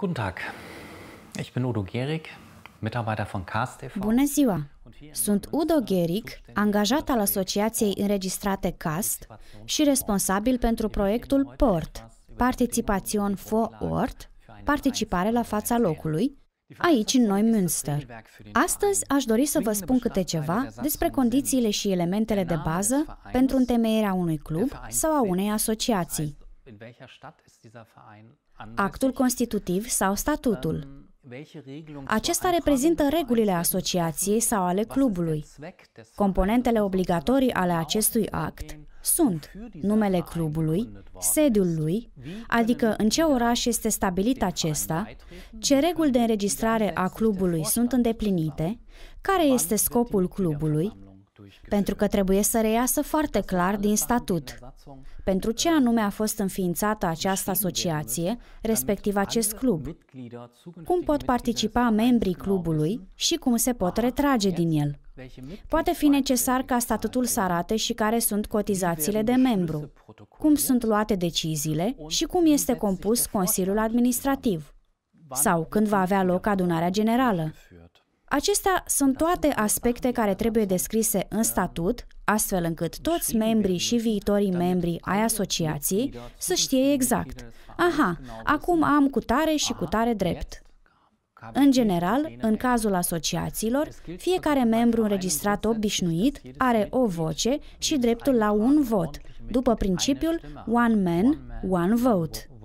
Guten Tag, ich bin Udo Gehrig, Mitarbeiter von Cars Bună ziua! Sunt Udo Gerig, angajat al Asociației Înregistrate CAST și responsabil pentru proiectul PORT, Participațion for Ort, participare la fața locului, aici în Noi Münster. Astăzi aș dori să vă spun câte ceva despre condițiile și elementele de bază pentru întemeierea unui club sau a unei asociații actul constitutiv sau statutul. Ähm, acesta reprezintă regulile asociației sau ale clubului. Componentele obligatorii ale acestui act sunt numele clubului, sediul lui, adică în ce oraș este stabilit acesta, ce reguli de înregistrare a clubului sunt îndeplinite, care este scopul clubului, pentru că trebuie să reiasă foarte clar din statut pentru ce anume a fost înființată această asociație, respectiv acest club, cum pot participa membrii clubului și cum se pot retrage din el. Poate fi necesar ca statutul să arate și care sunt cotizațiile de membru, cum sunt luate deciziile și cum este compus Consiliul Administrativ sau când va avea loc adunarea generală, Acestea sunt toate aspecte care trebuie descrise în statut, astfel încât toți membrii și viitorii membri ai asociației să știe exact. Aha, acum am cu tare și cu tare drept. În general, în cazul asociațiilor, fiecare membru înregistrat obișnuit are o voce și dreptul la un vot, după principiul one man, one vote.